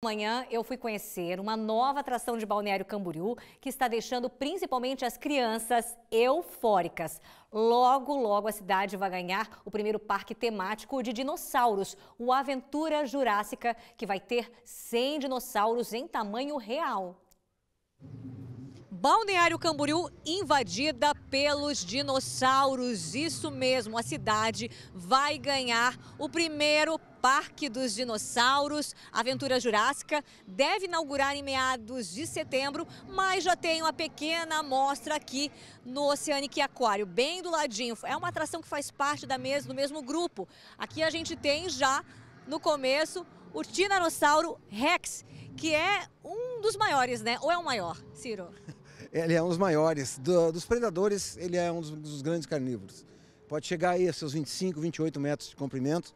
Amanhã eu fui conhecer uma nova atração de Balneário Camboriú que está deixando principalmente as crianças eufóricas. Logo, logo a cidade vai ganhar o primeiro parque temático de dinossauros, o Aventura Jurássica, que vai ter 100 dinossauros em tamanho real. Balneário Camboriú invadida pelos dinossauros. Isso mesmo, a cidade vai ganhar o primeiro Parque dos Dinossauros, Aventura Jurássica, deve inaugurar em meados de setembro, mas já tem uma pequena amostra aqui no Oceanic Aquário, bem do ladinho. É uma atração que faz parte da mes do mesmo grupo. Aqui a gente tem já no começo o Tiranossauro Rex, que é um dos maiores, né? Ou é o maior, Ciro? ele é um dos maiores. Do, dos predadores, ele é um dos, dos, grandes carnívoros. Pode chegar aí a seus 25, 28 metros de comprimento,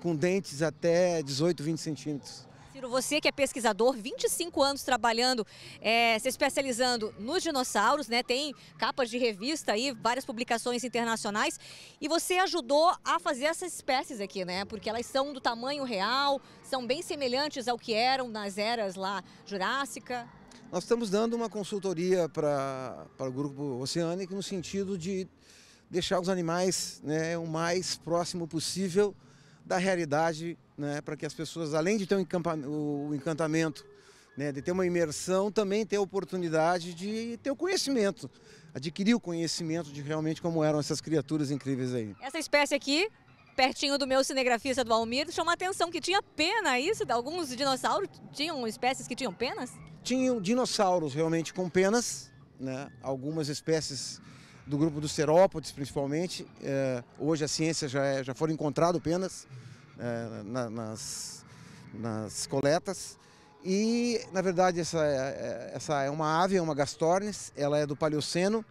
com dentes até 18, 20 centímetros. Ciro, você que é pesquisador, 25 anos trabalhando, é, se especializando nos dinossauros, né? Tem capas de revista aí, várias publicações internacionais. E você ajudou a fazer essas espécies aqui, né? Porque elas são do tamanho real, são bem semelhantes ao que eram nas eras lá jurássica. Nós estamos dando uma consultoria para, para o grupo Oceânico no sentido de deixar os animais né, o mais próximo possível da realidade, né, para que as pessoas, além de ter um o encantamento, né, de ter uma imersão, também ter a oportunidade de ter o conhecimento, adquirir o conhecimento de realmente como eram essas criaturas incríveis aí. Essa espécie aqui, pertinho do meu cinegrafista do Almir, chama a atenção que tinha pena, isso? Alguns dinossauros tinham espécies que tinham penas? Tinham dinossauros realmente com penas, né? algumas espécies do grupo dos cerópodes, principalmente. É, hoje a ciência já, é, já foram encontrado penas é, na, nas, nas coletas. E, na verdade, essa, é, é, essa é uma ave, é uma gastornis, ela é do Paleoceno,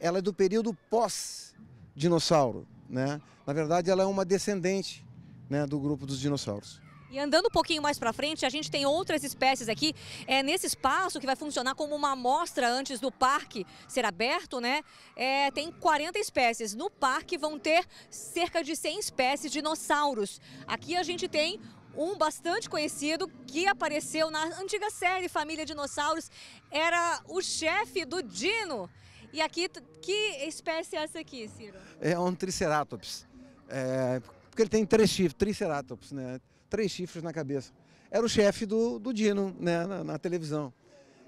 ela é do período pós-dinossauro. Né? Na verdade, ela é uma descendente né, do grupo dos dinossauros. E andando um pouquinho mais para frente, a gente tem outras espécies aqui. É nesse espaço que vai funcionar como uma amostra antes do parque ser aberto, né? É, tem 40 espécies. No parque vão ter cerca de 100 espécies de dinossauros. Aqui a gente tem um bastante conhecido que apareceu na antiga série Família Dinossauros. Era o chefe do Dino. E aqui, que espécie é essa aqui, Ciro? É um Triceratops. É, porque ele tem três chifres, Triceratops, né? três chifres na cabeça. Era o chefe do, do Dino né, na, na, televisão.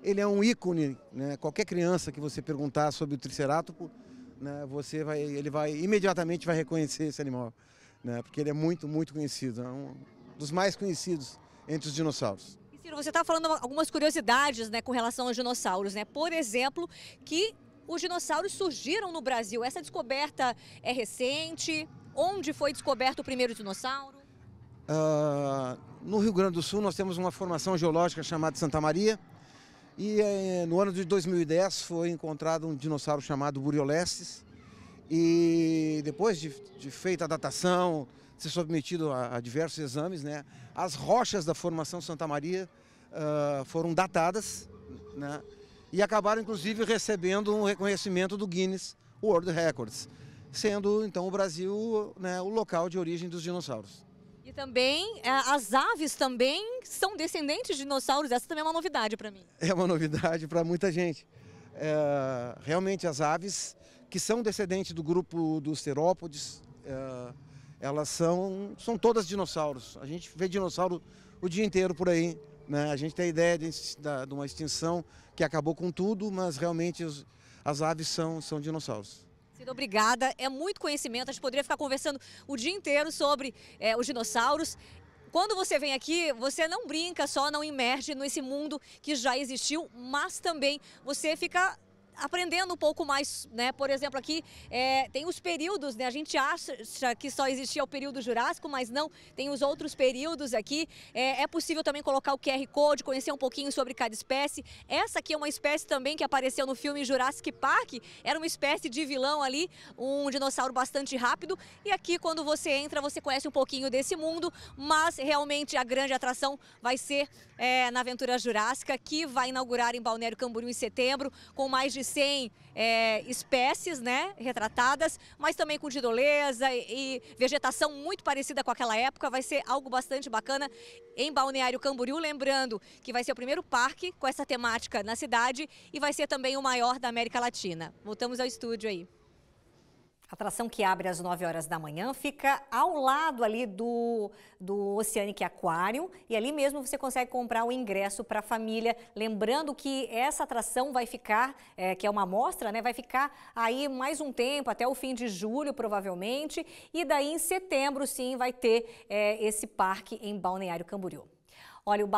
Ele é um ícone, né? qualquer criança que você perguntar sobre o Tricerátopo, né, você vai, ele vai imediatamente vai reconhecer esse animal, né, porque ele é muito, muito conhecido, é um dos mais conhecidos entre os dinossauros. E Ciro, você está falando algumas curiosidades né, com relação aos dinossauros, né? por exemplo, que os dinossauros surgiram no Brasil. Essa descoberta é recente? Onde foi descoberto o primeiro dinossauro? Uh, no Rio Grande do Sul, nós temos uma formação geológica chamada Santa Maria. E eh, no ano de 2010 foi encontrado um dinossauro chamado Buriolestes. E depois de, de feita a datação, ser submetido a, a, diversos exames, né, as rochas da formação Santa Maria uh, foram datadas né, e acabaram, inclusive, recebendo um reconhecimento do Guinness World Records, sendo então o Brasil né, o local de origem dos dinossauros. E também, é, as aves também são descendentes de dinossauros, essa também é uma novidade para mim. É uma novidade para muita gente. É, realmente as aves que são descendentes do grupo dos terópodes, é, elas são, são todas dinossauros. A gente vê dinossauro o dia inteiro por aí. Né? A gente tem a ideia de, de uma extinção que acabou com tudo, mas realmente os, as aves são, são dinossauros. Querida, obrigada. É muito conhecimento. A gente poderia ficar conversando o dia inteiro sobre é, os dinossauros. Quando você vem aqui, você não brinca só, não emerge nesse mundo que já existiu, mas também você fica aprendendo um pouco mais, né? Por exemplo, aqui é, tem os períodos, né? A gente acha que só existia o período Jurássico, mas não, tem os outros períodos aqui. É, é, possível também colocar o QR Code, conhecer um pouquinho sobre cada espécie. Essa aqui é uma espécie também que apareceu no filme Jurassic Park, era uma espécie de vilão ali, um dinossauro bastante rápido. E aqui, quando você entra, você conhece um pouquinho desse mundo, mas realmente a grande atração vai ser é, na Aventura Jurássica, que vai inaugurar em Balneário Camboriú em setembro, com mais de 100 é, espécies né, retratadas, mas também com tirolesa e, e, vegetação muito parecida com aquela época. Vai ser algo bastante bacana em Balneário Camboriú. Lembrando que vai ser o primeiro parque com essa temática na cidade e vai ser também o maior da América Latina. Voltamos ao estúdio aí. A atração que abre às 9 horas da manhã fica ao lado ali do, do Oceanic Aquário e ali mesmo você consegue comprar o ingresso para a família. Lembrando que essa atração vai ficar, é, que é uma amostra, né? Vai ficar aí mais um tempo, até o fim de julho provavelmente. E daí em setembro sim vai ter é, esse parque em Balneário Camboriú. Olha, o